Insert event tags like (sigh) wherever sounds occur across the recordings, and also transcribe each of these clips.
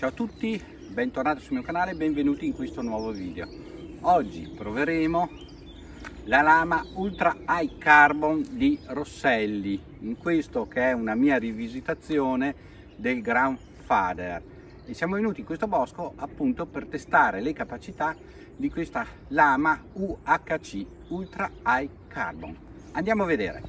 Ciao a tutti, bentornati sul mio canale e benvenuti in questo nuovo video. Oggi proveremo la lama Ultra High Carbon di Rosselli, in questo che è una mia rivisitazione del Grandfather. E siamo venuti in questo bosco appunto per testare le capacità di questa lama UHC Ultra High Carbon. Andiamo a vedere.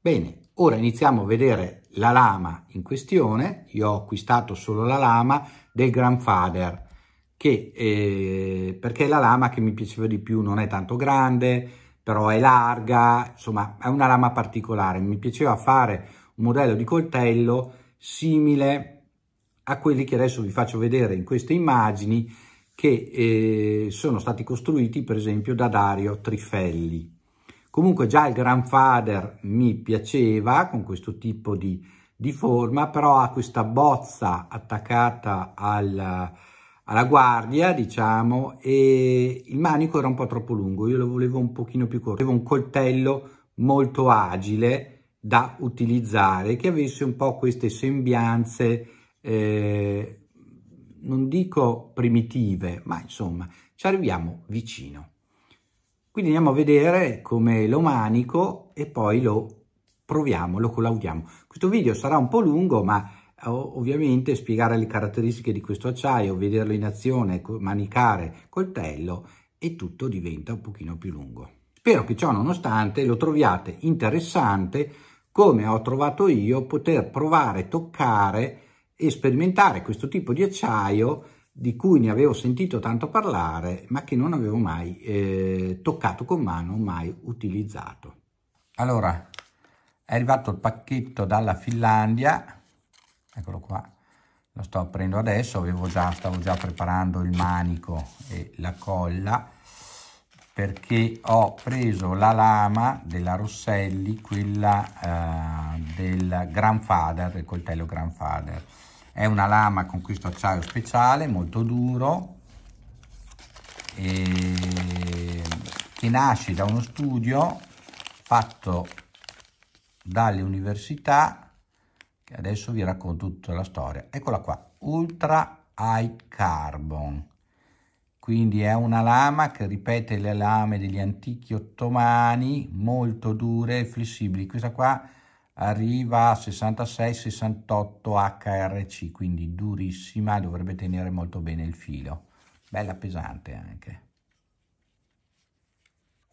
Bene, Ora iniziamo a vedere la lama in questione, io ho acquistato solo la lama del Grandfather, che, eh, perché è la lama che mi piaceva di più, non è tanto grande, però è larga, insomma è una lama particolare, mi piaceva fare un modello di coltello simile a quelli che adesso vi faccio vedere in queste immagini che eh, sono stati costruiti per esempio da Dario Trifelli. Comunque già il Grandfather mi piaceva con questo tipo di, di forma, però ha questa bozza attaccata al, alla guardia, diciamo, e il manico era un po' troppo lungo, io lo volevo un pochino più corto. Avevo un coltello molto agile da utilizzare, che avesse un po' queste sembianze, eh, non dico primitive, ma insomma, ci arriviamo vicino. Quindi andiamo a vedere come lo manico e poi lo proviamo, lo collaudiamo. Questo video sarà un po' lungo, ma eh, ovviamente spiegare le caratteristiche di questo acciaio, vederlo in azione, manicare, coltello e tutto diventa un pochino più lungo. Spero che ciò nonostante lo troviate interessante come ho trovato io poter provare, toccare e sperimentare questo tipo di acciaio di cui ne avevo sentito tanto parlare ma che non avevo mai eh, toccato con mano, mai utilizzato. Allora, è arrivato il pacchetto dalla Finlandia, eccolo qua, lo sto aprendo adesso, avevo già, stavo già preparando il manico e la colla perché ho preso la lama della Rosselli, quella eh, del Grandfather, il coltello Grandfather è una lama con questo acciaio speciale molto duro eh, che nasce da uno studio fatto dalle università che adesso vi racconto tutta la storia eccola qua ultra high carbon quindi è una lama che ripete le lame degli antichi ottomani molto dure e flessibili questa qua arriva a 66-68 HRC, quindi durissima, dovrebbe tenere molto bene il filo. Bella pesante anche.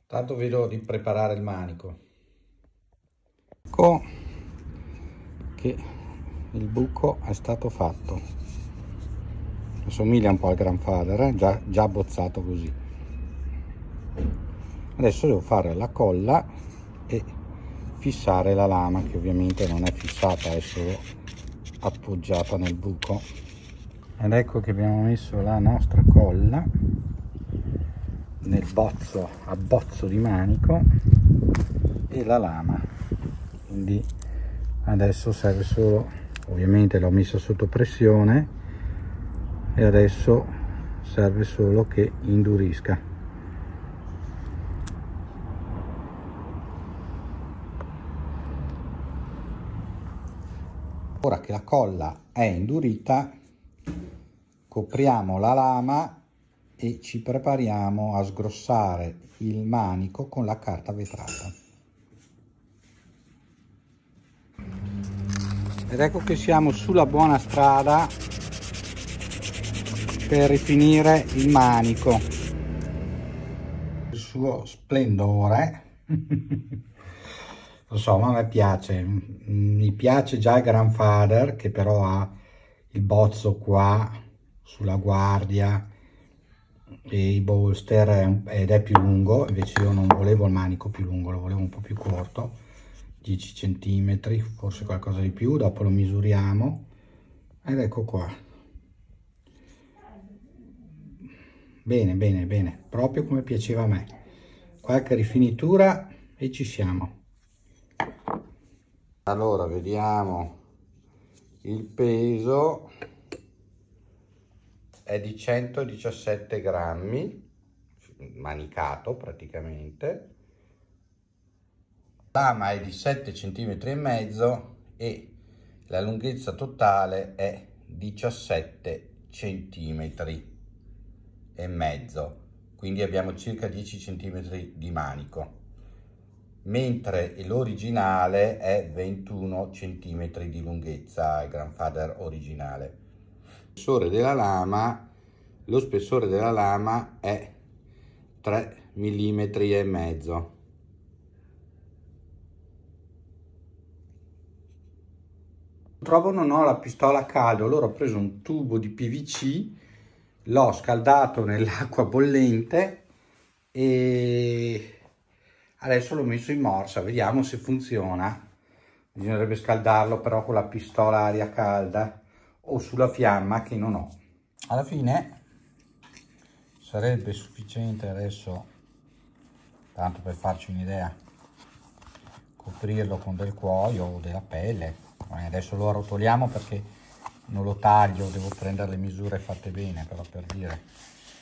Tanto vedo di preparare il manico. Ecco che il buco è stato fatto. Assomiglia un po' al Grandfather, eh? già, già bozzato così. Adesso devo fare la colla e fissare la lama che ovviamente non è fissata è solo appoggiata nel buco ed ecco che abbiamo messo la nostra colla nel bozzo a bozzo di manico e la lama quindi adesso serve solo ovviamente l'ho messa sotto pressione e adesso serve solo che indurisca Ora che la colla è indurita, copriamo la lama e ci prepariamo a sgrossare il manico con la carta vetrata. Ed ecco che siamo sulla buona strada per rifinire il manico. Il suo splendore. (laughs) lo so, ma a me piace, mi piace già il Grandfather che però ha il bozzo qua sulla guardia e i bolster ed è più lungo, invece io non volevo il manico più lungo, lo volevo un po' più corto, 10 cm, forse qualcosa di più, dopo lo misuriamo ed ecco qua. Bene, bene, bene, proprio come piaceva a me. Qualche rifinitura e ci siamo allora vediamo il peso è di 117 grammi manicato praticamente lama è di 7 cm e mezzo e la lunghezza totale è 17 cm e mezzo quindi abbiamo circa 10 cm di manico mentre l'originale è 21 cm di lunghezza, il grandfather originale. Lo spessore della lama, lo spessore della lama è 3 mm e mezzo. non ho la pistola a caldo, allora ho preso un tubo di PVC, l'ho scaldato nell'acqua bollente e adesso l'ho messo in morsa vediamo se funziona bisognerebbe scaldarlo però con la pistola aria calda o sulla fiamma che non ho alla fine sarebbe sufficiente adesso tanto per farci un'idea coprirlo con del cuoio o della pelle adesso lo arrotoliamo perché non lo taglio devo prendere le misure fatte bene però per dire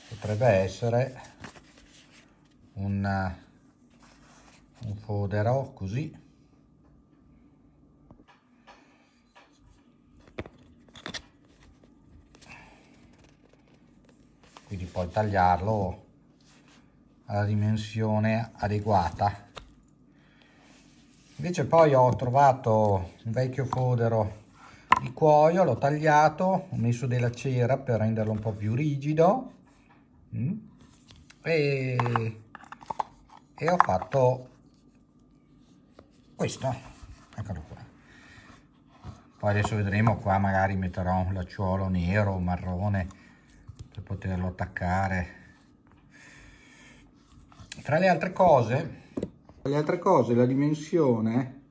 potrebbe essere un infoderò così quindi poi tagliarlo alla dimensione adeguata invece poi ho trovato un vecchio fodero di cuoio l'ho tagliato ho messo della cera per renderlo un po più rigido mm. e, e ho fatto questo eccolo qua poi adesso vedremo qua magari metterò un lacciolo nero o marrone per poterlo attaccare tra le altre cose le altre cose la dimensione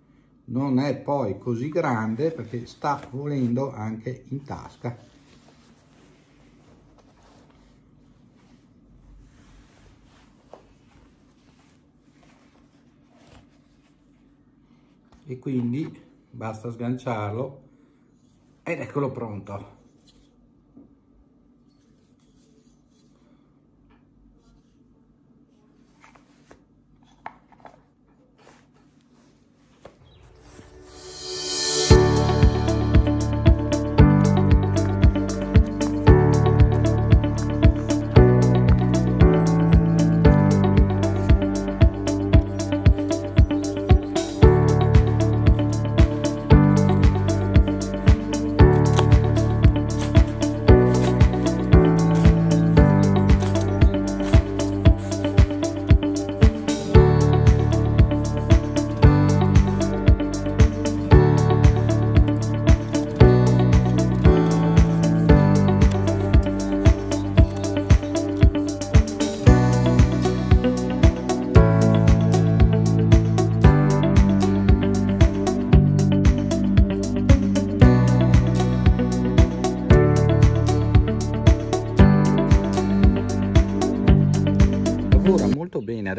non è poi così grande perché sta volendo anche in tasca e quindi basta sganciarlo ed eccolo pronto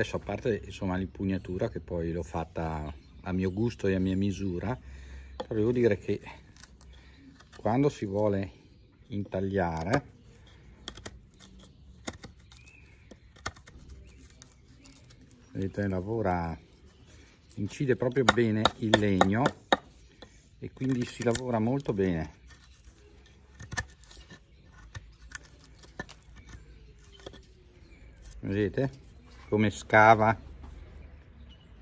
adesso a parte insomma l'impugnatura che poi l'ho fatta a mio gusto e a mia misura volevo dire che quando si vuole intagliare vedete lavora incide proprio bene il legno e quindi si lavora molto bene vedete come scava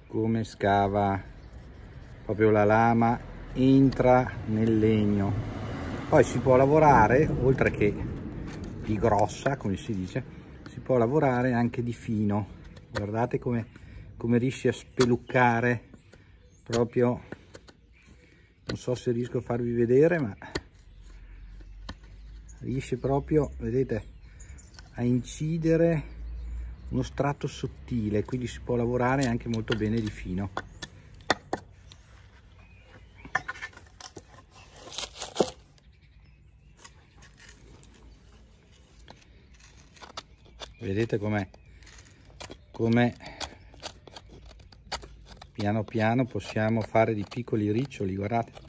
come scava proprio la lama entra nel legno poi si può lavorare oltre che di grossa come si dice si può lavorare anche di fino guardate come, come riesci a speluccare proprio non so se riesco a farvi vedere ma riesce proprio vedete a incidere uno strato sottile quindi si può lavorare anche molto bene di fino vedete com'è come piano piano possiamo fare di piccoli riccioli guardate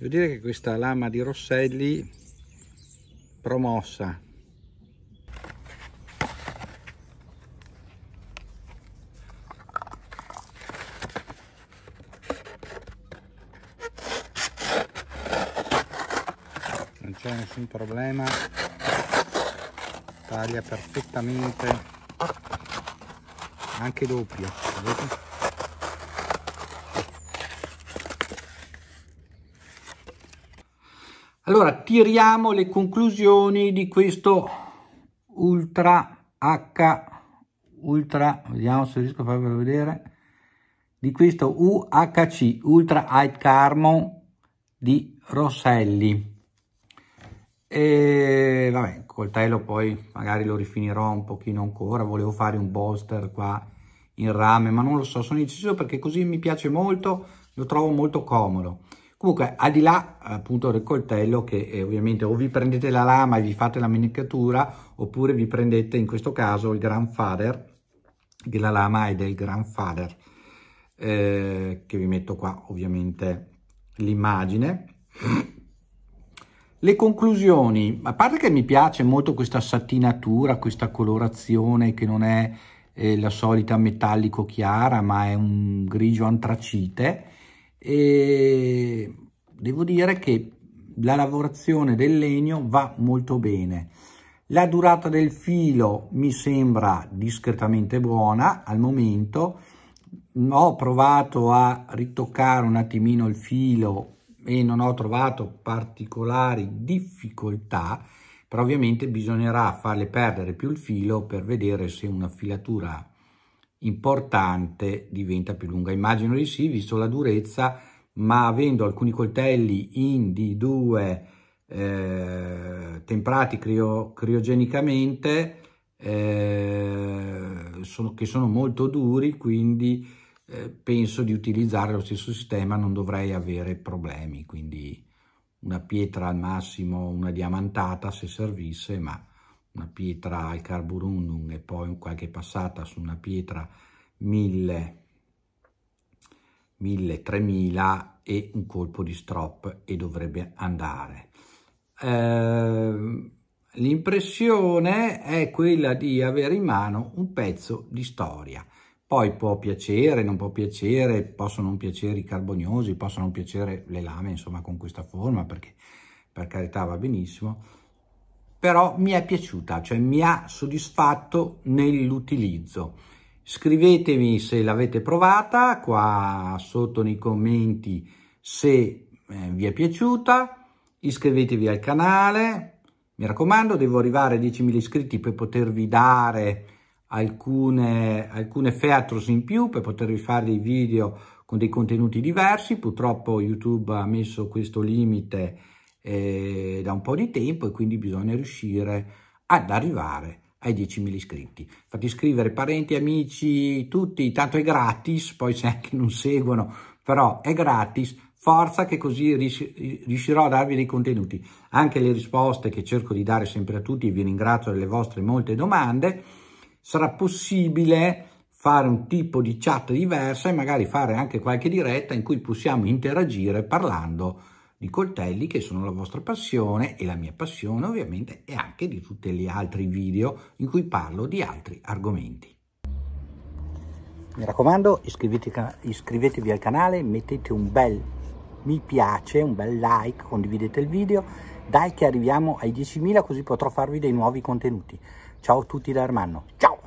devo dire che questa lama di Rosselli promossa non c'è nessun problema taglia perfettamente anche doppio vedete? Allora, tiriamo le conclusioni di questo Ultra H, Ultra, vediamo se riesco a farvelo vedere, di questo UHC, Ultra High Carbon di Rosselli. E vabbè, coltello poi magari lo rifinirò un pochino ancora, volevo fare un bolster qua in rame, ma non lo so, sono indeciso perché così mi piace molto, lo trovo molto comodo Comunque, al di là appunto del coltello, che eh, ovviamente o vi prendete la lama e vi fate la manicatura, oppure vi prendete in questo caso il grandfather, che la lama è del grandfather, eh, che vi metto qua ovviamente l'immagine. Le conclusioni, a parte che mi piace molto questa satinatura, questa colorazione che non è eh, la solita metallico chiara, ma è un grigio antracite, e devo dire che la lavorazione del legno va molto bene. La durata del filo mi sembra discretamente buona al momento, ho provato a ritoccare un attimino il filo e non ho trovato particolari difficoltà, però ovviamente bisognerà farle perdere più il filo per vedere se una filatura importante diventa più lunga. Immagino di sì, visto la durezza, ma avendo alcuni coltelli in D2 eh, temprati crio, criogenicamente, eh, sono, che sono molto duri, quindi eh, penso di utilizzare lo stesso sistema, non dovrei avere problemi, quindi una pietra al massimo, una diamantata se servisse, ma una pietra al carburundum e poi qualche passata su una pietra 1000, 1000, 3000 e un colpo di strop e dovrebbe andare. Eh, L'impressione è quella di avere in mano un pezzo di storia. Poi può piacere, non può piacere, possono non piacere i carboniosi, possono non piacere le lame, insomma, con questa forma, perché per carità va benissimo però mi è piaciuta, cioè mi ha soddisfatto nell'utilizzo. Scrivetemi se l'avete provata qua sotto nei commenti se eh, vi è piaciuta, iscrivetevi al canale, mi raccomando devo arrivare a 10.000 iscritti per potervi dare alcune, alcune features in più, per potervi fare dei video con dei contenuti diversi, purtroppo YouTube ha messo questo limite eh, da un po' di tempo e quindi bisogna riuscire ad arrivare ai 10.000 iscritti. Fate iscrivere parenti, amici, tutti, tanto è gratis, poi se anche non seguono, però è gratis, forza che così riuscirò a darvi dei contenuti. Anche le risposte che cerco di dare sempre a tutti, vi ringrazio delle vostre molte domande, sarà possibile fare un tipo di chat diversa e magari fare anche qualche diretta in cui possiamo interagire parlando di coltelli che sono la vostra passione e la mia passione ovviamente e anche di tutti gli altri video in cui parlo di altri argomenti. Mi raccomando iscrivetevi al canale, mettete un bel mi piace, un bel like, condividete il video, dai che arriviamo ai 10.000 così potrò farvi dei nuovi contenuti. Ciao a tutti da Armando, ciao!